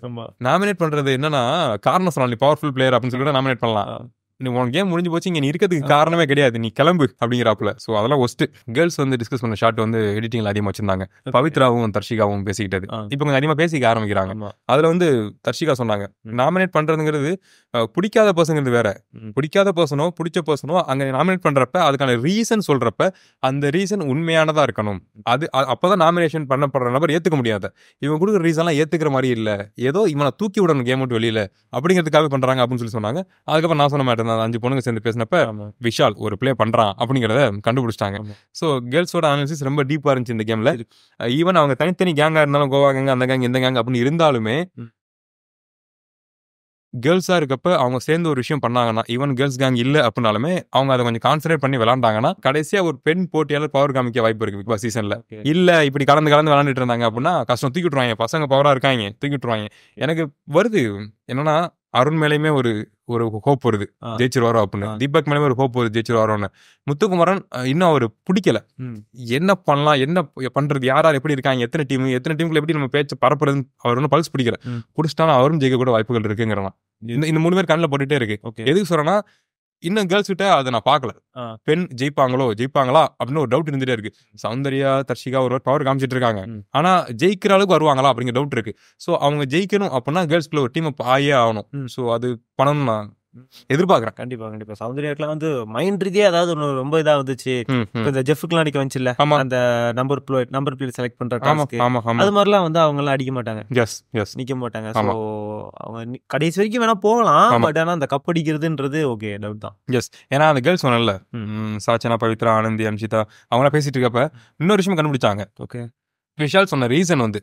நாமினேட் பண்றது என்னன்னா காரணம் சொல்லலாம் நீ பவர்ஃபுல் பிளேயர் அப்படின்னு சொல்லிட்டு நாமினேட் பண்ணலாம் நீ உன் கேம் முடிஞ்சு போச்சு இங்கே நீ இருக்கிறதுக்கு காரணமே கிடையாது நீ கிளம்பு அப்படிங்கிறாப்புல ஸோ அதெல்லாம் ஒஸ்ட்டு கேர்ள்ஸ் வந்து டிஸ்கஸ் பண்ண ஷார்ட் வந்து எடிட்டிங்ல அதிகமாக வச்சிருந்தாங்க பவித்ராவும் தர்ஷிகாவும் பேசிக்கிட்டது இப்போ கொஞ்சம் அதிகமாக பேசிக்க ஆரம்பிக்கிறாங்க அதில் வந்து தர்ஷிகா சொன்னாங்க நாமினேட் பண்ணுறதுங்கிறது பிடிக்காத பர்சனுங்கிறது வேற பிடிக்காத பர்சனோ பிடிச்ச பர்சனோ அங்கே நாமினேட் பண்ணுறப்ப அதுக்கான ரீசன் சொல்கிறப்ப அந்த ரீசன் உண்மையானதாக இருக்கணும் அது அப்போ தான் நாமினேஷன் பண்ணப்படுற நபர் ஏற்றுக்க முடியாது இவன் கொடுக்குற ரீசன்லாம் ஏற்றுக்கிற மாதிரி இல்லை ஏதோ இவனை தூக்கி விடணும் கேம் விட்டு வெளியில் அப்படிங்கிறதுக்காக பண்ணுறாங்க அப்படின்னு சொல்லி சொன்னாங்க அதுக்கப்புறம் நான் சொன்ன மாதிரி அந்த அஞ்சு பொண்ணுங்க சேர்ந்து பேசினப்ப விஷால் ஒரு பிளே பண்றான் அப்படிங்கிறத கண்டுபிடிச்சிட்டாங்க ஸோ கேர்ள்ஸோட அனாலிசிஸ் ரொம்ப டீப்பாக இருந்துச்சு இந்த கேம்ல ஈவன் அவங்க தனித்தனி கேங்காக இருந்தாலும் கோவா கேங்க அந்த கேங் இந்த கேங் அப்படின்னு இருந்தாலுமே கேர்ள்ஸாக இருக்கப்ப அவங்க சேர்ந்து ஒரு விஷயம் பண்ணாங்கன்னா ஈவன் கேர்ள்ஸ் கேங் இல்லை அப்படின்னாலுமே அவங்க அதை கொஞ்சம் கான்சன்ட்ரேட் பண்ணி விளாண்டாங்கன்னா கடைசியாக ஒரு பெண் போட்டியாளர் பவர் காமிக்க வாய்ப்பு இருக்கு இப்போ சீசனில் இல்லை இப்படி கலந்து கலந்து விளாண்டுட்டு இருந்தாங்க அப்படின்னா கஷ்டம் தூக்கிட்டுருவாங்க பசங்க பவராக இருக்காங்க தூக்கிட்டுருவாங்க எனக்கு வருது என்னன்னா அருண் மேலேயுமே ஒரு ஒரு ஹோப் வருது ஜெயிச்சிருவாரோ அப்படின்னு தீபக் மேலேயுமே ஒரு ஹோப் வருது ஜெயிச்சிருவாரோன்னு முத்துக்குமரன் இன்னும் அவர் பிடிக்கல என்ன பண்ணலாம் என்ன பண்றது யார் யார் எப்படி இருக்காங்க எத்தனை டீம் எத்தனை டீமுக்கு எப்படி நம்ம பேச்ச பரப்புறதுன்னு அவர் ஒன்றும் பல்ஸ் பிடிக்கல பிடிச்சிட்டாலும் அவரும் ஜெயிக்க கூட வாய்ப்புகள் இருக்குங்கிறான் இந்த மூணு பேர் கண்ணில் போட்டுட்டே இருக்கு எதுக்கு சொல்றேன்னா இன்னும் கேர்ள்ஸ் கிட்ட அதை நான் பார்க்கல பெண் ஜெயிப்பாங்களோ ஜெயிப்பாங்களா அப்படின்னு ஒரு டவுட் இருந்துட்டே இருக்கு சௌந்தர்யா தர்ஷிகா ஒரு பவர் காமிச்சிட்டு இருக்காங்க ஆனா ஜெயிக்கிற அளவுக்கு வருவாங்களா அப்படிங்கிற டவுட் இருக்கு ஸோ அவங்க ஜெயிக்கணும் அப்படின்னா கேர்ள்ஸ்குள்ள ஒரு டீம் ஆகியே ஆகணும் ஸோ அது பணம் எதிர்பார்க்குறேன் கண்டிப்பா கண்டிப்பாக சௌந்தர்யாக்கெலாம் வந்து மைண்ட் ரீதியாக ஏதாவது ஒன்று ரொம்ப இதாக வந்துச்சு இந்த ஜெஃபுக்குலாம் அடிக்க வந்துச்சுல்ல ஆமா அந்த number plate number plate select பண்ணுற அது மாதிரிலாம் வந்து அவங்களாம் அடிக்க மாட்டாங்க எஸ் எஸ் நிக்க மாட்டாங்க ஸோ அவங்க கடைசி வரைக்கும் வேணா போகலாம் பட் ஆனால் அந்த கப் அடிக்கிறதுன்றது ஓகே டவுட் தான் எஸ் ஏன்னா அந்த கேர்ள்ஸ் சொன்னல சாச்சனா பவித்ரா ஆனந்தி அம்ஷிதா அவங்களாம் பேசிட்டு இருக்கப்ப இன்னொரு விஷயம் கண்டுபிடிச்சாங்க ஓகே விஷால் சொன்ன ரீசன் வந்து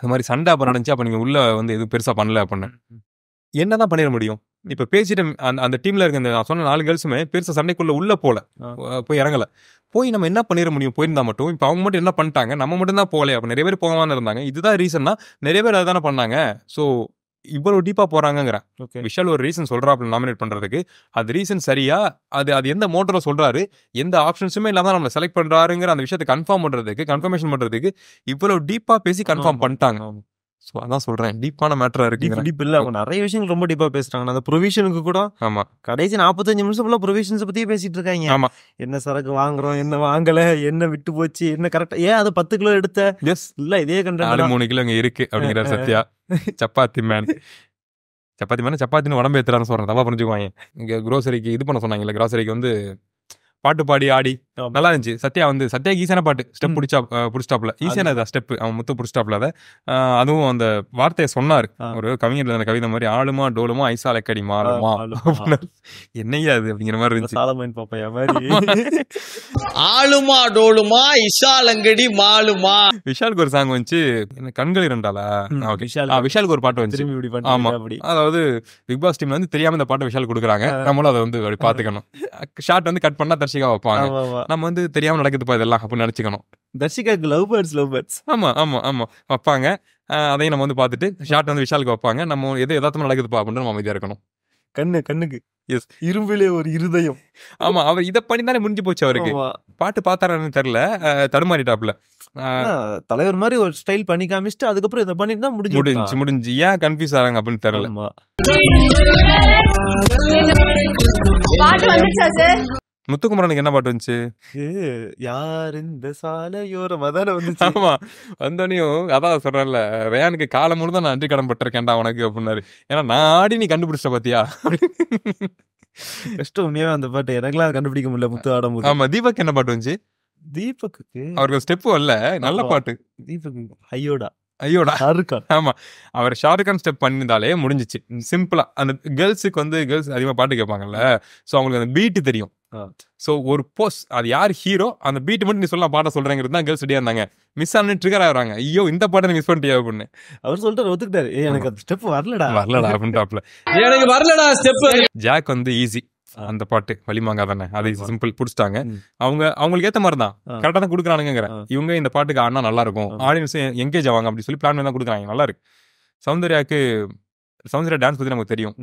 அது மாதிரி சண்டை அப்போ நடந்துச்சு அப்போ நீங்கள் உள்ள வந்து எதுவும் பெருசாக பண்ணல அப்படின்னு என்ன தான் பண்ணிட முடியும் இப்போ பேசிட்டு அந்த அந்த டீமில் இருக்க நான் சொன்ன நாலு கேர்ள்ஸுமே பெருசாக சண்டைக்குள்ளே உள்ளே போகல போய் இறங்கலை போய் நம்ம என்ன பண்ணிட முடியும் போயிருந்தா மட்டும் இப்போ அவங்க மட்டும் என்ன பண்ணிட்டாங்க நம்ம மட்டும் தான் போகல அப்போ நிறைய பேர் போகாமல் இருந்தாங்க இதுதான் ரீசன்னா நிறைய பேர் அதை பண்ணாங்க ஸோ இவ்வளோ டீப்பாக போகிறாங்கிறேன் ஓகே விஷால் ஒரு ரீசன் சொல்கிறாப்புல நாமினேட் பண்ணுறதுக்கு அது ரீசன் சரியா அது அது எந்த மோட்டரில் சொல்கிறாரு எந்த ஆப்ஷன்ஸுமே இல்லாமல் நம்மளை செலக்ட் பண்ணுறாருங்கிற அந்த விஷயத்தை கன்ஃபார்ம் பண்ணுறதுக்கு கன்ஃபர்மேஷன் பண்ணுறதுக்கு இவ்வளோ டீப்பாக பேசி கன்ஃபார்ம் பண்ணிட்டாங்க ஸோ அதான் சொல்கிறேன் டீப்பான மேட்டராக இருக்கு டீப் இல்லை அவங்க நிறைய விஷயங்கள் ரொம்ப டீப்பாக பேசுகிறாங்க அந்த ப்ரொவிஷனுக்கு கூட ஆமாம் கடைசி நாற்பத்தஞ்சு நிமிஷம் ஃபுல்லாக ப்ரொவிஷன்ஸ் பற்றியே பேசிகிட்டு இருக்காங்க ஆமாம் என்ன சரக்கு வாங்குறோம் என்ன வாங்கலை என்ன விட்டு போச்சு என்ன கரெக்டாக ஏன் அதை பத்து கிலோ எடுத்த எஸ் இல்லை இதே கண்டு மூணு கிலோ இங்கே இருக்குது அப்படிங்கிற [laughs] சத்யா சப்பாத்தி மேன் சப்பாத்தி மேலே சப்பாத்தின்னு உடம்பு ஏற்றுறாங்க சொல்கிறேன் தப்பா புரிஞ்சுக்குவாங்க இங்கே க்ரோசரிக்கு இது பண்ண சொன்னாங்கல்ல க்ரோசரிக்கு வந்து பாட்டு பாடி ஆடி நல்லா இருந்துச்சு சத்யா வந்து சத்யா ஈஸியான பாட்டு ஸ்டெப் பிடிச்சா பிடிச்சாப்ல ஈஸியான ஸ்டெப் அவன் முத்து பிடிச்சாப்ல அதுவும் அந்த வார்த்தையை சொன்னார் ஒரு கவிஞர் கவிதை மாதிரி ஆளுமா டோலுமா ஐசா லக்கடி என்னையா அது அப்படிங்கிற மாதிரி இருந்துச்சு பாப்பையா மாதிரி ஆளுமா டோலுமா இஷா மாலுமா விஷாலுக்கு ஒரு சாங் வந்துச்சு கண்கள் இரண்டாலா விஷாலுக்கு ஒரு பாட்டு வந்துச்சு ஆமா அதாவது பிக் பாஸ் டீம்ல வந்து தெரியாம இந்த பாட்டை விஷால் கொடுக்குறாங்க நம்மளும் அதை வந்து அப்படி பாத்துக்கணும் ஷார்ட் வந்து கட் பண்ணா தர்ஷிகா வைப்பாங்க நம்ம வந்து தெரியாமல் நடக்குதுப்பா இதெல்லாம் அப்படின்னு நினச்சிக்கணும் தர்ஷிகாவுக்கு லவ் பேர்ட்ஸ் லவ் பேர்ட்ஸ் ஆமாம் ஆமாம் ஆமாம் வைப்பாங்க அதையும் நம்ம வந்து பார்த்துட்டு ஷார்ட் வந்து விஷாலுக்கு வைப்பாங்க நம்ம எது எதாத்தமாக நடக்குதுப்பா அப்படின்னு நம்ம அமைதியாக இருக்கணும் கண்ணு கண்ணுக்கு எஸ் இரும்பிலே ஒரு இருதயம் ஆமா அவர் இதை பண்ணி தானே முடிஞ்சு போச்சு அவருக்கு பாட்டு பார்த்தாரான்னு தெரியல தடுமாறிட்டாப்ல தலைவர் மாதிரி ஒரு ஸ்டைல் பண்ணி காமிச்சுட்டு அதுக்கப்புறம் இதை பண்ணி தான் முடிஞ்சு முடிஞ்சு முடிஞ்சு ஏன் கன்ஃபியூஸ் ஆறாங்க அப்படின்னு தெரியல முத்துக்குமரனுக்கு என்ன பாட்டு வந்துச்சு யார் இந்த சாலையோரம் அதான வந்துச்சு ஆமா வந்தோடனையும் அதான் சொல்றேன்ல வேனுக்கு காலம் முழு நான் நன்றி கடன் பட்டிருக்கேன்டா உனக்கு அப்படின்னாரு ஏன்னா நான் ஆடி நீ கண்டுபிடிச்ச பாத்தியா கஷ்டம் உண்மையாவே அந்த பாட்டு எனக்குலாம் கண்டுபிடிக்க முடியல முத்து ஆடும் ஆமா தீபக் என்ன பாட்டு வந்துச்சு தீபக்கு அவருக்கு ஸ்டெப் வரல நல்ல பாட்டு தீபக் ஐயோடா ஐயோடா ஷாருக் ஆமா அவர் ஷாருக்கான் ஸ்டெப் பண்ணிருந்தாலே முடிஞ்சிச்சு சிம்பிளா அந்த கேர்ள்ஸுக்கு வந்து கேர்ள்ஸ் அதிகமாக பாட்டு கேட்பாங்கல்ல ஸோ அவங்களுக்கு அந்த பீட்டு தெரியும் ஸோ ஒரு போஸ்ட் அது யார் ஹீரோ அந்த பீட் மட்டும் நீ சொல்லலாம் பாட்ட சொல்கிறேங்கிறது தான் கேர்ள்ஸ் ரெடியாக இருந்தாங்க மிஸ் ஆனால் ட்ரிகர் ஆகிறாங்க ஐயோ இந்த பாட்டை மிஸ் பண்ணிட்டியா அப்படின்னு அவர் சொல்லிட்டு ஒத்துக்கிட்டாரு எனக்கு அந்த ஸ்டெப் வரலடா வரலடா அப்படின்ட்டாப்ல எனக்கு வரலடா ஸ்டெப் ஜாக் வந்து ஈஸி அந்த பாட்டு வலிமாங்க தானே அது சிம்பிள் பிடிச்சிட்டாங்க அவங்க அவங்களுக்கு ஏத்த மாதிரி தான் கரெக்டாக தான் கொடுக்குறானுங்கிற இவங்க இந்த பாட்டுக்கு ஆனா நல்லா இருக்கும் ஆடியன்ஸ் எங்கேஜ் ஆவாங்க அப்படின்னு சொல்லி பிளான் தான் கொடுக்குறாங்க நல்லா இருக்கு சௌந்தர்யாக்கு சவுந்தர்யா டான்ஸ் பற்றி நமக்கு தெரியும்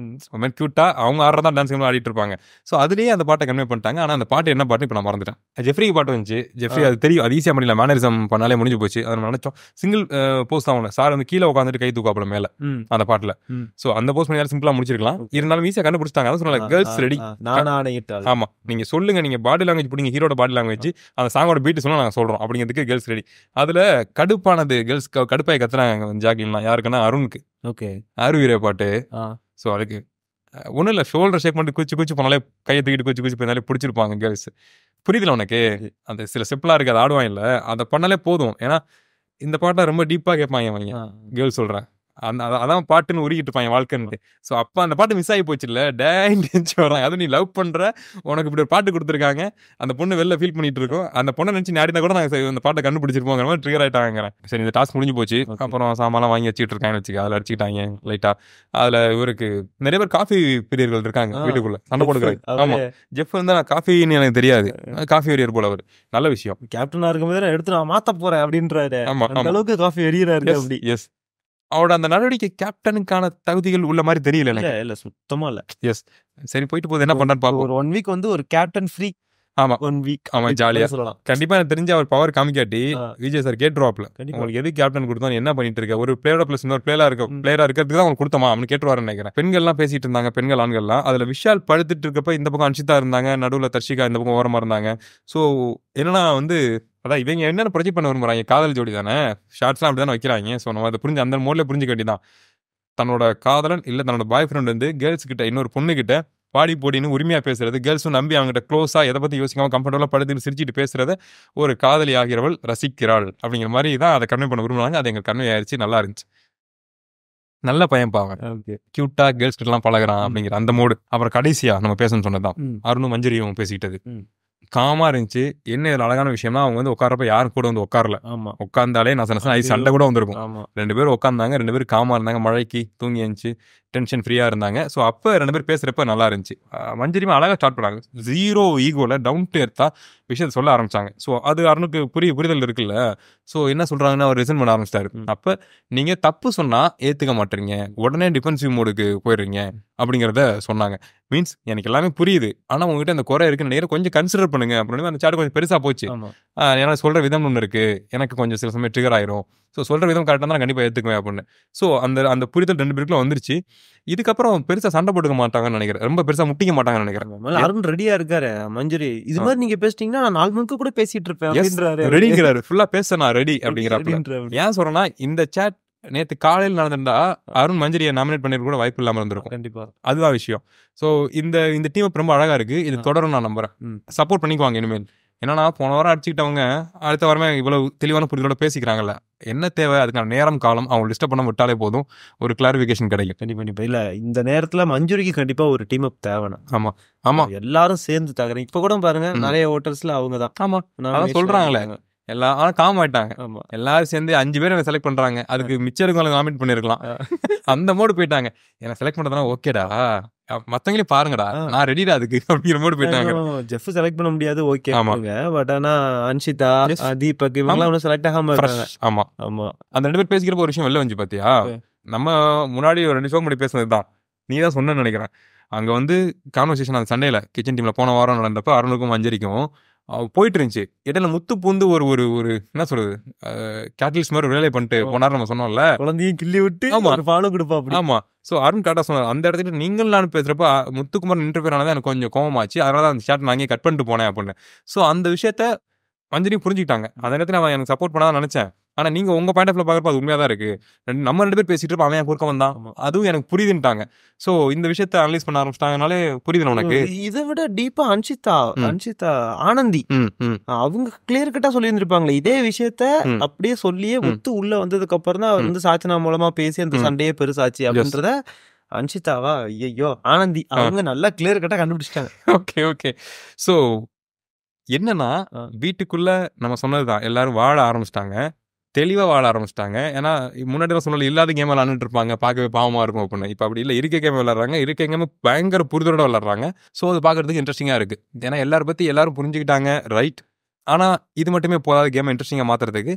மாதிரி க்யூட்டாக அவங்க ஆடுறதா டான்ஸ் கேம் ஆடிட்டு இருப்பாங்க ஸோ அதுலேயே அந்த பாட்டை கன்வே பண்ணிட்டாங்க ஆனால் அந்த பாட்டு என்ன பாட்டு இப்போ நான் மறந்துட்டேன் ஜெஃப்ரி பாட்டு வந்துச்சு ஜெஃப்ரி அது தெரியும் அது ஈஸியாக பண்ணல மேனரிசம் பண்ணாலே முடிஞ்சு போச்சு அதை நினைச்சோம் சிங்கிள் போஸ்ட் தான் சார் வந்து கீழே உட்காந்துட்டு கை தூக்காப்புல மேலே அந்த பாட்டில் ஸோ அந்த போஸ்ட் பண்ணி சிம்பிளாக முடிச்சிருக்கலாம் இருந்தாலும் ஈஸியாக கண்டுபிடிச்சிட்டாங்க அதான் சொன்னாங்க கேர்ள்ஸ் ரெடி ஆமாம் நீங்கள் சொல்லுங்க நீங்கள் பாடி லாங்குவேஜ் பிடிங்க ஹீரோட பாடி லாங்குவேஜ் அந்த சாங்கோட பீட்டு சொன்னால் நாங்கள் சொல்கிறோம் அப்படிங்கிறதுக்கு கேர்ள்ஸ் ரெடி அதில் கடுப்பானது கேர்ள்ஸ் கடுப்பாய் கத்துறாங்க ஜாக்கிங்லாம் யாருக்குன்னா அருணுக்கு ஓகே ஆறுவீர பாட்டு ஸோ அதுக்கு ஒன்றும் இல்லை ஷோல்டர் ஷேக் பண்ணிட்டு குச்சி குச்சி போனாலே கையை தூக்கிட்டு குச்சி குச்சி போனாலே பிடிச்சிருப்பாங்க கேர்ள்ஸ் புரியுதுல உனக்கு அந்த சில ஸ்டெப்லாம் இருக்குது அதை ஆடுவான் இல்லை அதை பண்ணாலே போதும் ஏன்னா இந்த பாட்டை ரொம்ப டீப்பாக கேட்பாங்க அவங்க கேர்ள்ஸ் சொல்கிறேன் அந்த அதான் பாட்டுன்னு உருகிட்டு இருப்பான் என் வாழ்க்கைன்ட்டு ஸோ அப்போ அந்த பாட்டு மிஸ் ஆகி போச்சுல்ல இல்லை டேஞ்சு வரான் அதுவும் நீ லவ் பண்ணுற உனக்கு இப்படி ஒரு பாட்டு கொடுத்துருக்காங்க அந்த பொண்ணு வெளில ஃபீல் பண்ணிட்டு இருக்கோம் அந்த பொண்ணை நினச்சி நாடினா கூட நாங்கள் அந்த பாட்டை கண்டுபிடிச்சிருப்போங்கிற மாதிரி ட்ரிகர் ஆகிட்டாங்கிறேன் சரி இந்த டாஸ்க் முடிஞ்சு போச்சு அப்புறம் சாமான்லாம் வாங்கி வச்சுக்கிட்டு இருக்காங்கன்னு வச்சுக்க அதில் அடிச்சுக்கிட்டாங்க லைட்டாக அதில் இவருக்கு நிறைய பேர் காஃபி பிரியர்கள் இருக்காங்க வீட்டுக்குள்ளே சண்டை போடுக்கிறாங்க ஆமாம் ஜெஃப் வந்து நான் காஃபின்னு எனக்கு தெரியாது காஃபி எரியர் போல அவர் நல்ல விஷயம் கேப்டனாக இருக்கும்போது எடுத்து நான் மாற்ற போகிறேன் அப்படின்றாரு ஆமாம் அளவுக்கு காஃபி எரியராரு அப்படி எஸ் அவரோட அந்த நடவடிக்கை கேப்டனுக்கான தகுதிகள் உள்ள மாதிரி தெரியல இல்ல இல்ல சுத்தமா இல்ல எஸ் சரி போயிட்டு போது என்ன பண்றான்னு ஒரு ஒன் வீக் வந்து ஒரு கேப்டன் ஃப்ரீ ஆமா ஒன் வீக் ஆமா ஜாலியா சொல்லலாம் கண்டிப்பா எனக்கு தெரிஞ்ச அவர் பவர் காமிக்காட்டி விஜய் சார் கேட்டுருவாப்ல உங்களுக்கு எது கேப்டன் கொடுத்தோம் என்ன பண்ணிட்டு இருக்க ஒரு பிளேயரோட பிளஸ் இன்னொரு பிளேயரா இருக்க பிளேயரா இருக்கிறதுக்கு தான் உங்களுக்கு கொடுத்தமா அப்படின்னு கேட்டுருவாரு நினைக்கிறேன் பெண்கள்லாம் பேசிட்டு இருந்தாங்க பெண்கள் ஆண்கள்லாம் அதுல விஷால் படுத்துட்டு இருக்கப்ப இந்த பக்கம் அன்ஷிதா இருந்தாங்க நடுவுல தர்ஷிகா இந்த பக்கம் ஓரமா இருந்தாங்க ஸோ என்னன்னா வந்து அதான் இவங்க என்னென்ன ப்ரொஜெக்ட் பண்ண விரும்புறாங்க காதல் ஜோடி தானே ஷார்ட்ஸ்லாம் அப்படி தானே வைக்கிறாங்க ஸோ நம்ம அதை புரிஞ்சு அந்த மோட்ல புரிஞ்சுக்க வேண்டியதான் தன்னோட காதலன் இல்லை தன்னோட பாய் ஃப்ரெண்ட் வந்து கேர்ள்ஸ் கிட்ட இன்னொரு பொண்ணுக்கிட்ட பாடி போடின்னு உரிமையாக பேசுறது கேர்ள்ஸும் நம்பி அவங்ககிட்ட க்ளோஸாக எதை பற்றி யோசிக்காமல் கம்ஃபர்டபுளாக படுத்துட்டு சிரிச்சிட்டு பேசுகிறத ஒரு காதலி ஆகிறவள் ரசிக்கிறாள் அப்படிங்கிற மாதிரி தான் அதை கன்வே பண்ண விரும்புவாங்க அது எங்கள் கன்வே ஆயிடுச்சு நல்லா இருந்துச்சு நல்ல பையன் பாவன் கியூட்டா கேர்ள்ஸ் கிட்டலாம் பழகிறான் அப்படிங்கிற அந்த மோடு அப்புறம் கடைசியா நம்ம பேசணும்னு சொன்னதான் அருணும் மஞ்சரியும் பேசிக்கிட்டது காமா இருந்துச்சு என்ன இதில் அழகான விஷயம்னா அவங்க வந்து உட்காரப்ப யாரும் கூட வந்து உட்காரல ஆமா உட்காந்தாலே நான் சண்டை கூட வந்திருக்கும் ரெண்டு பேரும் உட்காந்தாங்க ரெண்டு பேரும் காமா இருந்தாங்க மழைக்கு தூங்கி இருந்துச்சு டென்ஷன் ஃப்ரீயாக இருந்தாங்க ஸோ அப்போ ரெண்டு பேர் பேசுகிறப்ப நல்லா இருந்துச்சு மஞ்சரிமா அழகாக ஸ்டார்ட் பண்ணாங்க ஜீரோ ஈகோவில் டவுன் டு எர்த்தா விஷயத்தை சொல்ல ஆரம்பித்தாங்க ஸோ அது அருணுக்கு புரிய புரிதல் இருக்குல்ல ஸோ என்ன சொல்கிறாங்கன்னு அவர் ரிசன் பண்ண ஆரம்பிச்சிட்டாரு அப்போ நீங்கள் தப்பு சொன்னால் ஏற்றுக்க மாட்டேறீங்க உடனே டிஃபென்சிவ் மோடுக்கு போயிடுறீங்க அப்படிங்கிறத சொன்னாங்க மீன்ஸ் எனக்கு எல்லாமே புரியுது ஆனால் உங்ககிட்ட அந்த குறை இருக்குன்னு நேரம் கொஞ்சம் கன்சிடர் பண்ணுங்க அப்படின்னு அந்த சாட் கொஞ்சம் பெருசாக போச்சு ஏன்னா சொல்கிற விதம் ஒன்று இருக்குது எனக்கு கொஞ்சம் சில சமயம் ட்ரிகர் ஆயிரும் ஸோ சொல்கிற விதம் கரெக்டாக தான் கண்டிப்பாக ஏற்றுக்குவேன் அப்படின்னு ஸோ அந்த அந்த புரிதல் ரெண்டு பேருக்குள்ள வந்துருச்சு இதுக்கப்புறம் பெருசா சண்டை போட்டுக்க மாட்டாங்கன்னு நினைக்கிறேன் ரொம்ப பெருசா முட்டிக்க மாட்டாங்கன்னு நினைக்கிறேன் அருண் ரெடியா இருக்காரு மஞ்சுரி இது மாதிரி நீங்க பேசிட்டீங்கன்னா நான் நாலு மணிக்கு கூட பேசிட்டு இருப்பேன் ரெடிங்கிறாரு ஃபுல்லா பேச நான் ரெடி அப்படிங்கிறாரு ஏன் சொல்றேன்னா இந்த சேட் நேற்று காலையில் நடந்திருந்தா அருண் மஞ்சரியை நாமினேட் பண்ணிட்டு கூட வாய்ப்பு இல்லாமல் இருந்திருக்கும் கண்டிப்பா அதுதான் விஷயம் ஸோ இந்த இந்த டீம் ரொம்ப அழகா இருக்கு இது தொடரும் நான் நம்புறேன் சப்போர்ட் பண்ணிக்குவாங்க இனிமேல் என்னன்னா போன வாரம் அடிச்சுக்கிட்டவங்க அடுத்த வாரமே இவ்வளவு தெளிவான புரிதலோட பேசிக்கிறாங்கல்ல என்ன தேவை அதுக்கான நேரம் காலம் அவங்க லிஸ்ட் பண்ண விட்டாலே போதும் ஒரு கிளாரிஃபிகேஷன் கிடைக்கும் கண்டிப்பா கண்டிப்பா இல்ல இந்த நேரத்துல மஞ்சுரிக்கு கண்டிப்பா ஒரு டீம் அப் தேவைன்னா ஆமா ஆமா எல்லாரும் சேர்ந்து தகுறேன் இப்ப கூட பாருங்க நிறைய ஹோட்டல்ஸ்ல அவங்க தான் ஆமாம் சொல்றாங்களே எல்லாம் ஆனால் காம ஆயிட்டாங்க எல்லாரும் சேர்ந்து அஞ்சு பேர் என்ன செலக்ட் பண்ணுறாங்க அதுக்கு மிச்சம் இருக்கவங்க காமெண்ட் பண்ணிருக்கலாம் அந்த மோடு போயிட்டாங்க என்ன செலக்ட் பண்ணுறதுனா ஓகேடா மத்தவங்களையும் பாருங்கடா நான் ரெடிடா அதுக்கு அப்படிங்கிற மோடு போயிட்டாங்க ஜெஃப் செலக்ட் பண்ண முடியாது ஓகே ஆமாங்க பட் ஆனா அன்ஷிதா தீபக் இவங்கலாம் ஒன்றும் செலக்ட் ஆகாம இருக்காங்க ஆமா ஆமா அந்த ரெண்டு பேர் பேசிக்கிறப்ப ஒரு விஷயம் வெளில வந்து பாத்தியா நம்ம முன்னாடி ஒரு ரெண்டு ஷோ முடி பேசுனது தான் நீ தான் சொன்னு நினைக்கிறேன் அங்க வந்து கான்வர்சேஷன் அந்த சண்டேல கிச்சன் டீம்ல போன வாரம் நடந்தப்ப அருணுக்கும் அஞ்சரிக்கும் போயிட்டு இருந்துச்சு இடையில முத்து பூந்து ஒரு ஒரு ஒரு என்ன சொல்றது கேட்டலிஸ் மாதிரி வேலை பண்ணிட்டு போனார் நம்ம சொன்னோம்ல குழந்தையும் கிள்ளி விட்டு ஆமா ஃபாலோ கொடுப்பா ஆமா ஸோ அருண் டாட்டா சொன்னார் அந்த இடத்துல நீங்கள் நான் பேசுறப்ப முத்துக்குமார் நின்று பேரானதான் எனக்கு கொஞ்சம் கோவமாச்சு அதனால தான் அந்த ஷாட் நான் அங்கேயே கட் பண்ணிட்டு போனேன் அப்படின்னு ஸோ அந்த விஷயத்த மஞ்சரியும் புரிஞ்சுக்கிட்டாங்க அந்த நேரத்தில் அவன் எனக்கு சப்போர்ட் பண்ணாதான் நினைச்சேன் ஆனா நீங்கள் உங்க பாயிண்ட் ஆஃப்ல பார்க்குறப்ப அது உண்மையாக தான் இருக்கு நம்ம ரெண்டு பேர் பேசிட்டு இருப்போம் அவன் குறுக்க வந்தான் அதுவும் எனக்கு புரியுதுன்ட்டாங்க சோ இந்த விஷயத்தை அனலைஸ் பண்ண ஆரம்பிச்சிட்டாங்கனாலே புரியுது உனக்கு இதை விட டீப்பா அன்ஷிதா அன்ஷிதா ஆனந்தி அவங்க கிளியர் கட்டாக சொல்லியிருந்துருப்பாங்களே இதே விஷயத்த அப்படியே சொல்லியே முத்து உள்ள வந்ததுக்கு அப்புறம் தான் அவர் வந்து சாச்சனா மூலமா பேசி அந்த சண்டையே பெருசாச்சு அப்படின்றத அன்சிதாவா ஐயோ ஆனந்தி அவங்க நல்லா கிளியர் கட்டாக கண்டுபிடிச்சிட்டாங்க ஓகே ஓகே ஸோ என்னன்னா வீட்டுக்குள்ள நம்ம சொன்னதுதான் எல்லாரும் வாழ ஆரம்பிச்சிட்டாங்க தெளிவாக வாழ ஆரம்பிச்சிட்டாங்க ஏன்னா முன்னாடி சொன்னால இல்லாத கேம் விளாண்டுட்டு இருப்பாங்க பார்க்கவே பாவமாக இருக்கும் அப்படின்னு இப்போ அப்படி இல்லை இருக்க கேம் விளாட்றாங்க இருக்க கேமே பயங்கர புரிதலோட விளாட்றாங்க ஸோ அது பார்க்குறதுக்கு இன்ட்ரெஸ்டிங்காக இருக்குது ஏன்னா எல்லாரும் பற்றி எல்லாரும் புரிஞ்சுக்கிட்டாங்க ரைட் ஆனால் இது மட்டுமே போதாது கேம் இன்ட்ரெஸ்டிங்காக மாற்றுறதுக்கு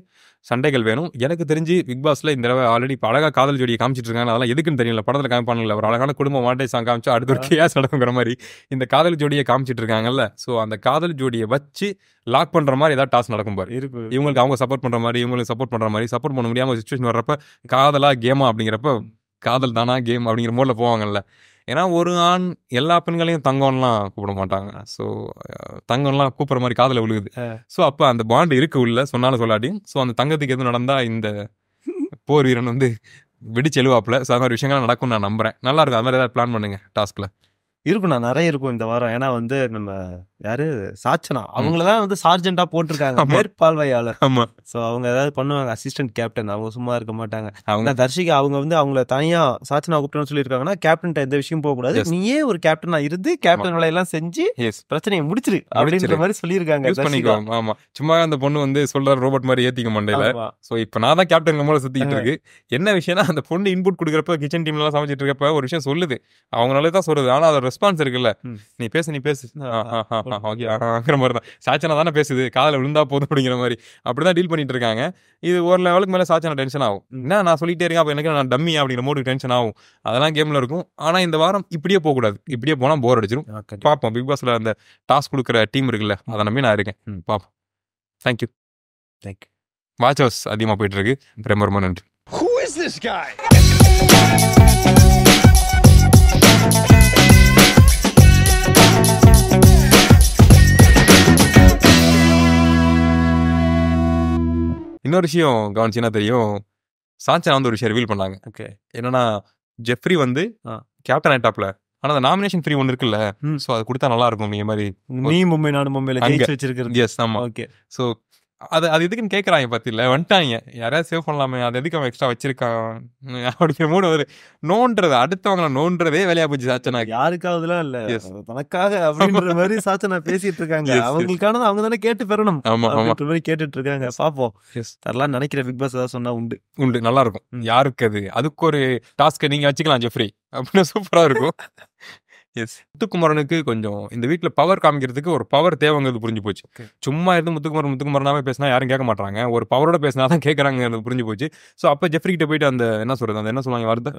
சண்டைகள் வேணும் எனக்கு தெரிஞ்சு பிக் பாஸில் இந்த தடவை ஆல்ரெடி இப்போ அழகாக காதல் ஜோடியை காமிச்சிட்டு இருக்காங்க அதெல்லாம் எதுக்குன்னு தெரியல படத்தில் காமிப்பானுங்கள ஒரு அழகான குடும்ப மாட்டை சாங் காமிச்சா அடுத்த ஒரு கேஸ் நடக்குங்கிற மாதிரி இந்த காதல் ஜோடியை காமிச்சிட்டு இருக்காங்கல்ல ஸோ அந்த காதல் ஜோடியை வச்சு லாக் பண்ணுற மாதிரி ஏதாவது டாஸ் நடக்கும் பாரு இருக்கு இவங்களுக்கு அவங்க சப்போர்ட் பண்ணுற மாதிரி இவங்களுக்கு சப்போர்ட் பண்ணுற மாதிரி சப்போர்ட் பண்ண முடியாமல் சுச்சுவேஷன் வர்றப்ப காதலா கேமா அப்படிங்கிறப்ப காதல் தானா கேம் அப்படிங்கிற மோடில் போவாங்கல்ல ஏன்னா ஒரு ஆண் எல்லா பெண்களையும் தங்கம்லாம் கூப்பிட மாட்டாங்க ஸோ தங்கம்லாம் கூப்பிட்ற மாதிரி காதில் விழுகுது ஸோ அப்போ அந்த பாண்டு இருக்கு உள்ள சொன்னாலும் சொல்லாடி ஸோ அந்த தங்கத்துக்கு எதுவும் நடந்தால் இந்த போர் வீரன் வந்து வெடிச்சு எழுவாப்பில் ஸோ அது மாதிரி விஷயங்கள் நடக்கும் நான் நம்புறேன் நல்லா இருக்கும் அது மாதிரி ஏதாவது பிளான் பண்ணுங்க டாஸ்கில் நான் நிறைய இருக்கும் இந்த வாரம் ஏன்னா வந்து நம்ம யாரு சாச்சனா அவங்களதான் வந்து சார்ஜென்டா போட்டிருக்காங்க மேற்பார்வையாளர் ஆமா சோ அவங்க ஏதாவது பண்ணுவாங்க அசிஸ்டன்ட் கேப்டன் அவங்க சும்மா இருக்க மாட்டாங்க அவங்க தர்ஷிகா அவங்க வந்து அவங்கள தனியா சாச்சனா கூப்பிட்டோம்னு சொல்லியிருக்காங்கன்னா கேப்டன் எந்த விஷயம் போக கூடாது நீயே ஒரு கேப்டனா இருந்து கேப்டன் வேலை எல்லாம் செஞ்சு பிரச்சனையை முடிச்சிரு அப்படின்ற மாதிரி சொல்லியிருக்காங்க ஆமா சும்மா அந்த பொண்ணு வந்து சொல்ற ரோபோட் மாதிரி ஏத்திக்க மாட்டேல சோ இப்ப நான் தான் கேப்டன் மூலம் சுத்திட்டு இருக்கு என்ன விஷயம்னா அந்த பொண்ணு இன்புட் கொடுக்குறப்ப கிச்சன் டீம்ல எல்லாம் சமைச்சிட்டு இருக்கப்ப ஒரு விஷயம் சொல்லுது அவங்களாலே தான் சொல்லுது ஆனா அதோட ரெஸ்பான்ஸ் இருக்குல்ல நீ பேசு நீ பேசு ஹாக்கியாங்கிற மாதிரி தான் சாச்சனா தானே பேசுது காதில் விழுந்தா போதும் அப்படிங்கிற மாதிரி அப்படிதான் டீல் பண்ணிட்டு இருக்காங்க இது ஒரு லெவலுக்கு மேலே சாச்சனா டென்ஷன் ஆகும் என்ன நான் சொல்லிட்டே இருக்கேன் அப்போ எனக்கு நான் டம்மி அப்படிங்கிற மோடி டென்ஷன் ஆகும் அதெல்லாம் கேமில் இருக்கும் ஆனால் இந்த வாரம் இப்படியே போகக்கூடாது இப்படியே போனால் போர் அடிச்சிடும் பார்ப்போம் பிக் பாஸில் அந்த டாஸ்க் கொடுக்குற டீம் இருக்குல்ல அதை நம்பி நான் இருக்கேன் பார்ப்போம் தேங்க்யூ தேங்க்யூ வாட்ச் ஹவுஸ் அதிகமாக போயிட்டு இருக்கு ரொம்ப ரொம்ப நன்றி Who is this guy? இன்னொரு விஷயம் கவனிச்சுன்னா தெரியும் சாஞ்சனா வந்து ஒரு விஷயம் ரிவீல் பண்ணாங்க ஓகே என்னன்னா ஜெஃப்ரி வந்து கேப்டன் ஐட்டாப்ல ஆனா அந்த நாமினேஷன் ஃப்ரீ ஒன்று இருக்குல்ல ஸோ அது கொடுத்தா நல்லா இருக்கும் நீ மாதிரி நீ மும்பை நாடு மும்பையில் ஜெயிச்சு வச்சிருக்கிறது எஸ் ஓகே ஸோ அது அது எதுக்குன்னு கேட்குறாங்க பற்றியில் வந்துட்டாங்க யாராவது சேவ் பண்ணலாமே அது எதுக்கு அவன் எக்ஸ்ட்ரா வச்சிருக்கான் [laughs] அப்படிங்கிற மூணு ஒரு நோன்றது அடுத்தவங்களை நோன்றதே வேலையா போச்சு சாச்சனா யாருக்காவதுலாம் இல்லை தனக்காக அப்படின்ற மாதிரி சாச்சனா பேசிட்டு இருக்காங்க அவங்களுக்கான அவங்க தானே கேட்டு பெறணும் ஆமா அப்படின்ற மாதிரி கேட்டுட்டு இருக்காங்க எஸ் தரலாம் நினைக்கிற பிக் பாஸ் ஏதாவது சொன்னா உண்டு உண்டு நல்லா இருக்கும் யாருக்கு அது அதுக்கு ஒரு டாஸ்க் நீங்க வச்சுக்கலாம் ஜெஃப்ரி அப்படின்னு சூப்பரா இருக்கும் [laughs] எஸ் முத்துக்குமரனுக்கு கொஞ்சம் இந்த வீட்டில் பவர் காமிக்கிறதுக்கு ஒரு பவர் தேவைங்கிறது புரிஞ்சு போச்சு சும்மா இருந்து முத்துக்குமரன் முத்துக்குமரனாவே பேசினா யாரும் கேட்க மாட்டாங்க ஒரு பவரோட பேசினா தான் கேட்குறாங்கிறது புரிஞ்சு போச்சு ஸோ அப்போ ஜெஃப்ரிகிட்ட போயிட்டு அந்த என்ன சொல்றது அந்த என்ன சொல்லுவாங்க வார்த்தை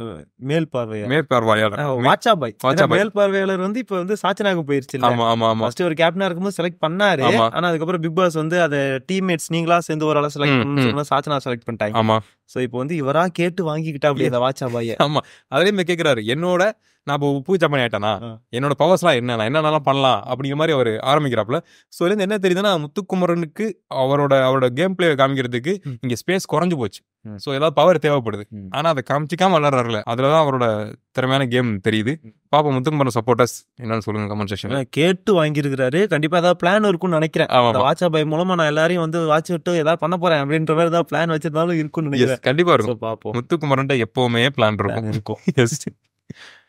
மேல் பார்வையாளர் மேல் பார்வையாளர் வாட்சா பாய் வாட்சா மேல் பார்வையாளர் வந்து இப்போ வந்து சாச்சனாக போயிருச்சு ஆமா ஆமா ஆமா ஃபர்ஸ்ட் ஒரு கேப்டனா இருக்கும்போது செலக்ட் பண்ணாரு ஆனா அதுக்கப்புறம் பிக் பாஸ் வந்து அதை டீம்மேட்ஸ் நீங்களா சேர்ந்து ஒரு ஆளா செலக்ட் பண்ணி சாச்சனா செலக்ட் பண்ணிட்டாங்க ஆமா ஸோ இப்போ வந்து இவரா கேட்டு வாங்கிக்கிட்டா அப்படியே அந்த வாட்சா பாய் ஆமா அதுலயுமே கேட்கிறாரு என்னோட நான் இப்போ பூஜை பண்ணி ஆயிட்டேனா என்னோட பவர்ஸ்லாம் என்ன என்னென்னலாம் பண்ணலாம் அப்படிங்கிற மாதிரி அவர் ஆரம்பிக்கிறாப்புல ஸோ இதுலேருந்து என்ன தெரியுதுன்னா முத்துக்குமரனுக்கு அவரோட அவரோட கேம் பிளே காமிக்கிறதுக்கு இங்கே ஸ்பேஸ் குறைஞ்சு போச்சு ஸோ ஏதாவது பவர் தேவைப்படுது ஆனால் அதை காமிச்சிக்காம விளாட்றாருல அதில் தான் அவரோட திறமையான கேம் தெரியுது பாப்பா முத்துக்குமரன் சப்போர்ட்டர்ஸ் என்னன்னு சொல்லுங்க கமெண்ட் செக்ஷன் கேட்டு வாங்கியிருக்கிறாரு கண்டிப்பாக ஏதாவது பிளான் இருக்கும்னு நினைக்கிறேன் வாட்ச் பை மூலமாக நான் எல்லாரையும் வந்து வாட்ச் விட்டு ஏதாவது பண்ண போறேன் அப்படின்ற மாதிரி ஏதாவது பிளான் வச்சிருந்தாலும் இருக்கும்னு நினைக்கிறேன் கண்டிப்பாக இருக்கும் பார்ப்போம் முத்துக்குமரன்ட்ட எப்பவுமே பிளான் இருக்கும் இருக்கும் [laughs]